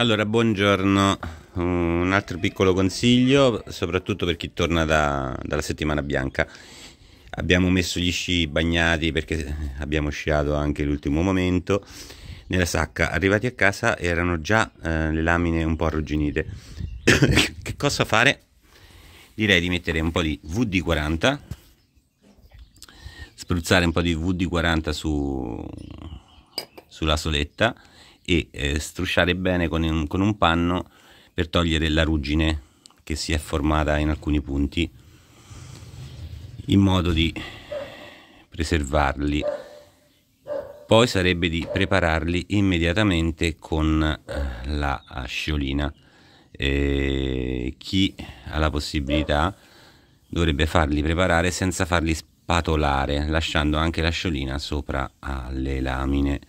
Allora, buongiorno. Un altro piccolo consiglio, soprattutto per chi torna da, dalla settimana bianca. Abbiamo messo gli sci bagnati perché abbiamo sciato anche l'ultimo momento nella sacca. Arrivati a casa erano già eh, le lamine un po' arrugginite. che cosa fare? Direi di mettere un po' di VD40, spruzzare un po' di VD40 su, sulla soletta e eh, strusciare bene con un, con un panno per togliere la ruggine che si è formata in alcuni punti in modo di preservarli poi sarebbe di prepararli immediatamente con eh, la sciolina eh, chi ha la possibilità dovrebbe farli preparare senza farli spatolare lasciando anche la sciolina sopra alle lamine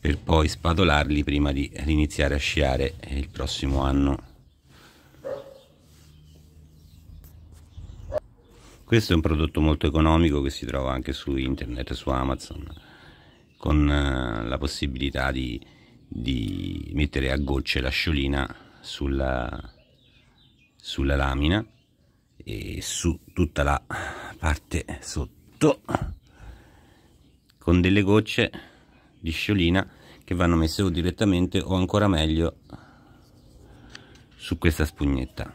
per poi spadolarli prima di riniziare a sciare il prossimo anno. Questo è un prodotto molto economico che si trova anche su internet, su Amazon, con eh, la possibilità di, di mettere a gocce l'asciolina sulla, sulla lamina e su tutta la parte sotto con delle gocce di sciolina che vanno messe o direttamente o ancora meglio su questa spugnetta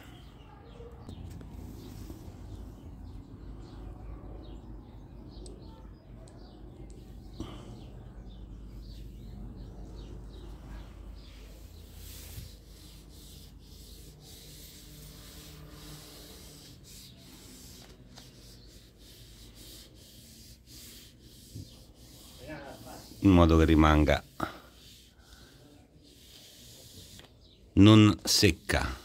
in modo che rimanga non secca